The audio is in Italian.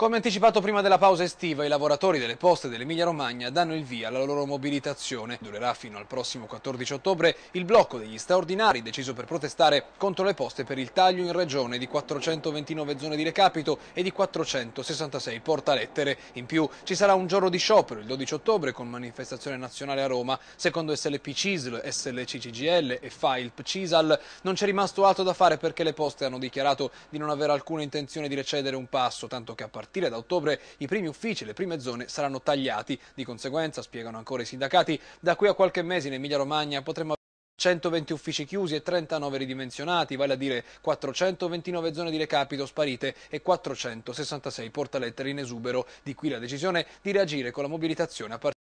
Come anticipato prima della pausa estiva, i lavoratori delle poste dell'Emilia Romagna danno il via alla loro mobilitazione. Durerà fino al prossimo 14 ottobre il blocco degli straordinari deciso per protestare contro le poste per il taglio in regione di 429 zone di recapito e di 466 portalettere. In più ci sarà un giorno di sciopero il 12 ottobre con manifestazione nazionale a Roma. Secondo SLP CISL, SLC CGL e FAILP CISAL non c'è rimasto altro da fare perché le poste hanno dichiarato di non avere alcuna intenzione di recedere un passo, tanto che a partire partire da ottobre i primi uffici, e le prime zone saranno tagliati. Di conseguenza, spiegano ancora i sindacati, da qui a qualche mese in Emilia Romagna potremmo 120 uffici chiusi e 39 ridimensionati, vale a dire 429 zone di recapito sparite e 466 portalettere in esubero. Di qui la decisione di reagire con la mobilitazione a partire